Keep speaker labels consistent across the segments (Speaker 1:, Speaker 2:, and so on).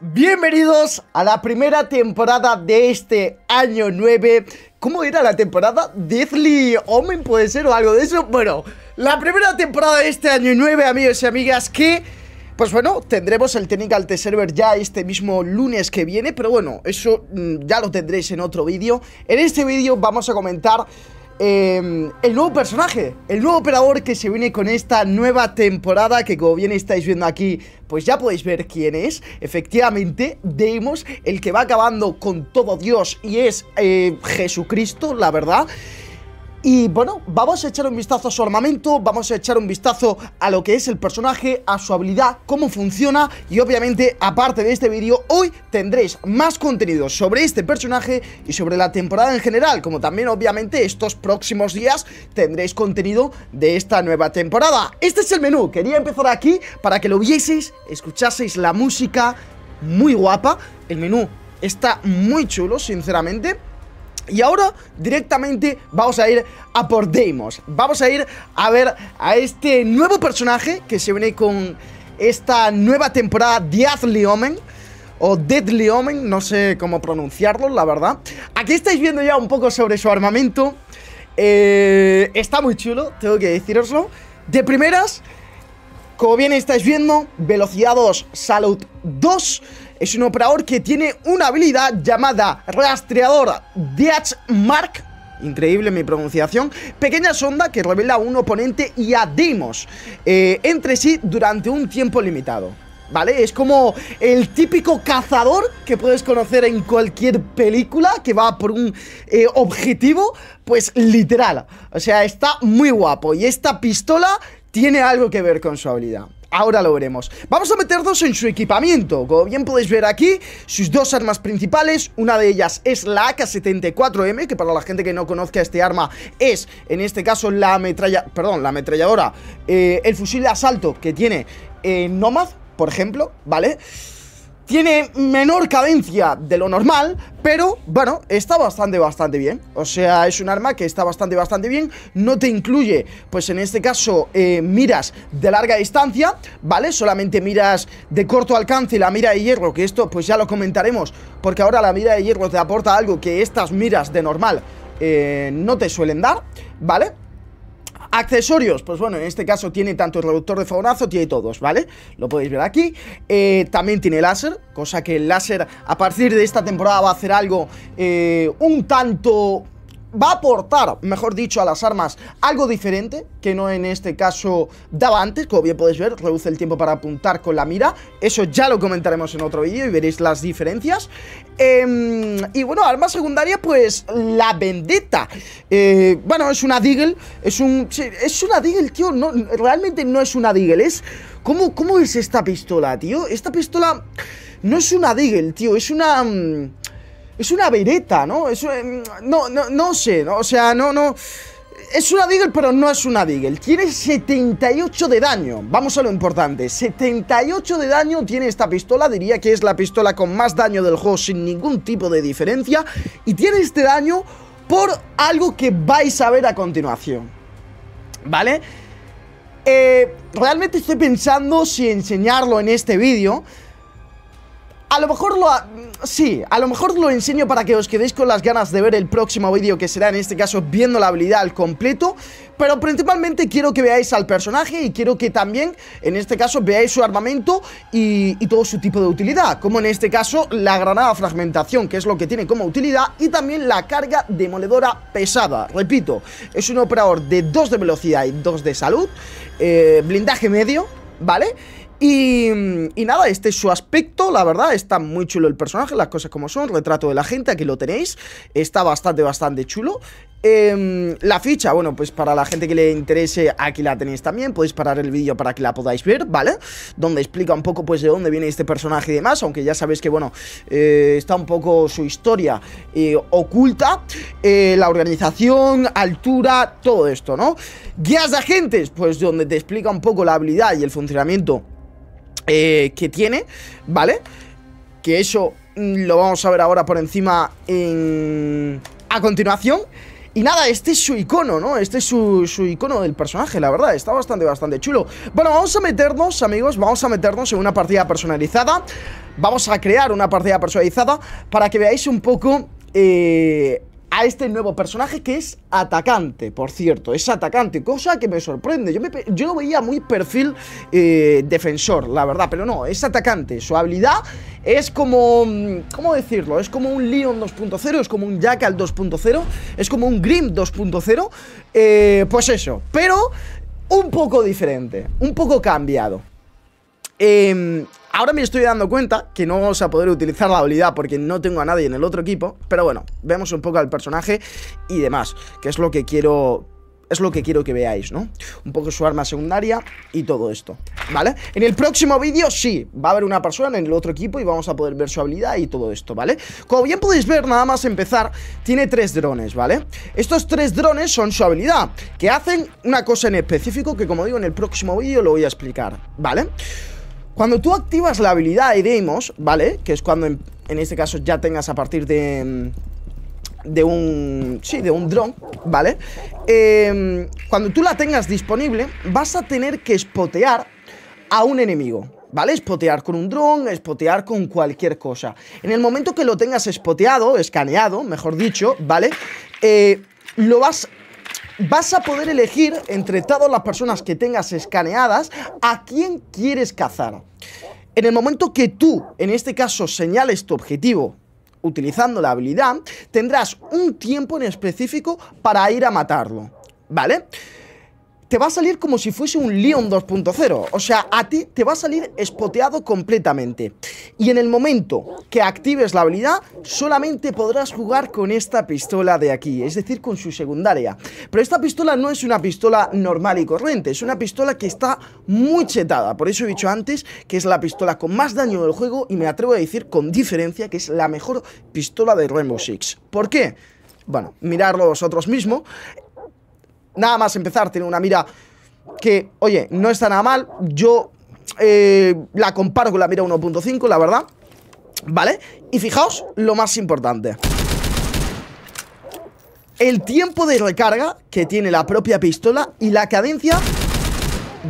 Speaker 1: bienvenidos a la primera temporada de este año 9 ¿Cómo era la temporada? Deathly Omen puede ser o algo de eso Bueno, la primera temporada de este año 9 amigos y amigas que... Pues bueno, tendremos el Technical t Server ya este mismo lunes que viene Pero bueno, eso mm, ya lo tendréis en otro vídeo En este vídeo vamos a comentar Em, el nuevo personaje, el nuevo operador que se viene con esta nueva temporada que como bien estáis viendo aquí, pues ya podéis ver quién es. Efectivamente, Deimos, el que va acabando con todo Dios y es eh, Jesucristo, la verdad. Y bueno, vamos a echar un vistazo a su armamento, vamos a echar un vistazo a lo que es el personaje, a su habilidad, cómo funciona y obviamente aparte de este vídeo, hoy tendréis más contenido sobre este personaje y sobre la temporada en general, como también obviamente estos próximos días tendréis contenido de esta nueva temporada. Este es el menú, quería empezar aquí para que lo vieseis, escuchaseis la música muy guapa, el menú está muy chulo sinceramente y ahora directamente vamos a ir a por Deimos Vamos a ir a ver a este nuevo personaje que se viene con esta nueva temporada Deathly Omen o Deadly Omen, no sé cómo pronunciarlo, la verdad. Aquí estáis viendo ya un poco sobre su armamento. Eh, está muy chulo, tengo que deciroslo. De primeras, como bien estáis viendo, velocidad 2, salud 2 es un operador que tiene una habilidad llamada rastreador Death Mark increíble mi pronunciación, pequeña sonda que revela a un oponente y a Demos eh, entre sí durante un tiempo limitado. ¿Vale? Es como el típico cazador que puedes conocer en cualquier película que va por un eh, objetivo, pues literal. O sea, está muy guapo y esta pistola tiene algo que ver con su habilidad ahora lo veremos Vamos a meternos en su equipamiento Como bien podéis ver aquí, sus dos armas principales Una de ellas es la AK-74M Que para la gente que no conozca este arma Es, en este caso, la metralla Perdón, la ametralladora eh, El fusil de asalto que tiene eh, Nomad, por ejemplo, ¿vale? vale tiene menor cadencia de lo normal, pero bueno, está bastante, bastante bien. O sea, es un arma que está bastante, bastante bien. No te incluye, pues en este caso, eh, miras de larga distancia, ¿vale? Solamente miras de corto alcance y la mira de hierro, que esto pues ya lo comentaremos, porque ahora la mira de hierro te aporta algo que estas miras de normal eh, no te suelen dar, ¿vale? Accesorios, pues bueno, en este caso tiene tanto el reductor de favorazo, tiene todos, ¿vale? Lo podéis ver aquí. Eh, también tiene láser, cosa que el láser a partir de esta temporada va a hacer algo eh, un tanto va a aportar, mejor dicho, a las armas algo diferente, que no en este caso daba antes, como bien podéis ver, reduce el tiempo para apuntar con la mira, eso ya lo comentaremos en otro vídeo y veréis las diferencias. Em, y bueno, arma secundaria, pues la vendetta. Eh, bueno, es una Deagle, es un... es una Deagle, tío, no, realmente no es una Deagle, es... ¿Cómo, ¿Cómo es esta pistola, tío? Esta pistola no es una Deagle, tío, es una... Mm, es una vereta, ¿no? no, no, sé, ¿no? o sea, no, no... Es una Deagle, pero no es una Deagle. Tiene 78 de daño. Vamos a lo importante. 78 de daño tiene esta pistola. Diría que es la pistola con más daño del juego sin ningún tipo de diferencia. Y tiene este daño por algo que vais a ver a continuación. ¿Vale? Eh, realmente estoy pensando si enseñarlo en este vídeo a lo mejor lo... Sí, a lo mejor lo enseño para que os quedéis con las ganas de ver el próximo vídeo que será en este caso viendo la habilidad al completo pero principalmente quiero que veáis al personaje y quiero que también, en este caso, veáis su armamento y, todo su tipo de utilidad, como en este caso la granada fragmentación, que es lo que tiene como utilidad, y también la carga demoledora pesada. Repito, es un operador de 2 de velocidad y 2 de salud, eh, blindaje medio, ¿vale? Y, nada, este es su aspecto, la verdad, está muy chulo el personaje, las cosas como son, retrato de la gente, aquí lo tenéis, está bastante, bastante chulo. Em, la ficha, bueno, pues para la gente que le interese, aquí la tenéis también, podéis parar el vídeo para que la podáis ver, ¿vale? Donde explica un poco pues de dónde viene este personaje y demás, aunque ya sabéis que, bueno, eh, está un poco su historia eh, oculta, eh, la organización, altura, todo esto, ¿no? Guías de agentes, pues donde te explica un poco la habilidad y el funcionamiento eh, que tiene, ¿vale? Que eso mm, lo vamos a ver ahora por encima en... a continuación. Y nada, este es su icono, ¿no? Este es su, su, icono del personaje, la verdad Está bastante, bastante chulo Bueno, vamos a meternos, amigos, vamos a meternos en una partida personalizada Vamos a crear una partida personalizada Para que veáis un poco eh, a este nuevo personaje que es atacante, por cierto, es atacante, cosa que me sorprende. Yo, yo lo veía muy perfil eh, defensor, la verdad, pero no, es atacante. Su habilidad es como, mm, ¿cómo decirlo? Es como un Leon 2.0, es como un Jackal 2.0, es como un Grim 2.0, eh, pues eso, pero un poco diferente, un poco cambiado. Eh, Ahora me estoy dando cuenta que no vamos a poder utilizar la habilidad porque no tengo a nadie en el otro equipo, pero bueno, vemos un poco al personaje y demás, que es lo que quiero es lo que quiero que veáis, ¿no? Un poco su arma secundaria y todo esto, ¿vale? En el próximo vídeo sí, va a haber una persona en el otro equipo y vamos a poder ver su habilidad y todo esto, ¿vale? Como bien podéis ver, nada más empezar, tiene tres drones, ¿vale? Estos tres drones son su habilidad, que hacen una cosa en específico que como digo en el próximo vídeo lo voy a explicar, ¿vale? vale cuando tú activas la habilidad de ¿vale? Que es cuando en, este caso ya tengas a partir de... Mm, de un... Sí, de un dron, ¿vale? Em, cuando tú la tengas disponible, vas a tener que spotear a un enemigo, ¿vale? Spotear con un dron, spotear con cualquier cosa. En el momento que lo tengas spoteado, escaneado, mejor dicho, ¿vale? Eh, lo vas vas a poder elegir entre todas las personas que tengas escaneadas a quién quieres cazar. En el momento que tú, en este caso, señales tu objetivo utilizando la habilidad, tendrás un tiempo en específico para ir a matarlo. ¿Vale? te va a salir como si fuese un Leon 2.0. O sea, a ti te va a salir espoteado completamente. Y en el momento que actives la habilidad, solamente podrás jugar con esta pistola de aquí, es decir, con su secundaria. Pero esta pistola no es una pistola normal y corriente, es una pistola que está muy chetada. Por eso he dicho antes que es la pistola con más daño del juego y me atrevo a decir con diferencia que es la mejor pistola de Rainbow Six. ¿Por qué? bueno, mirarlo vosotros mismos nada más empezar, tiene una mira que, oye, no está nada mal. Yo eh, la comparo con la mira 1.5, la verdad. ¿Vale? Y fijaos lo más importante. El tiempo de recarga que tiene la propia pistola y la cadencia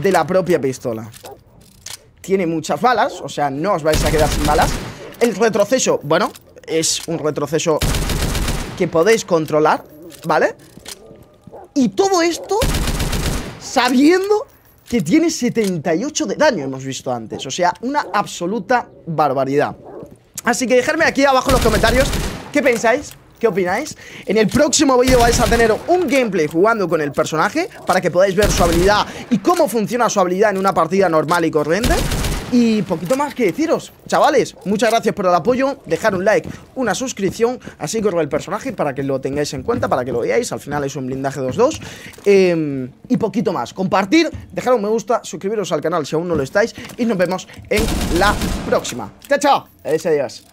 Speaker 1: de la propia pistola. Tiene muchas balas, o sea, no os vais a quedar sin balas. El retroceso, bueno, es un retroceso que podéis controlar, ¿vale? Y todo esto sabiendo que tiene 78 de daño, hemos visto antes. O sea, una absoluta barbaridad. Así que dejadme aquí abajo en los comentarios qué pensáis. ¿Qué opináis? En el próximo vídeo vais a tener un gameplay jugando con el personaje para que podáis ver su habilidad y cómo funciona su habilidad en una partida normal y corriente. Y poquito más que deciros, chavales Muchas gracias por el apoyo, dejar un like Una suscripción, así corro el personaje Para que lo tengáis en cuenta, para que lo veáis Al final es un blindaje 2-2 em, Y poquito más, compartir Dejar un me gusta, suscribiros al canal si aún no lo estáis Y nos vemos en la próxima Chao, chao, adiós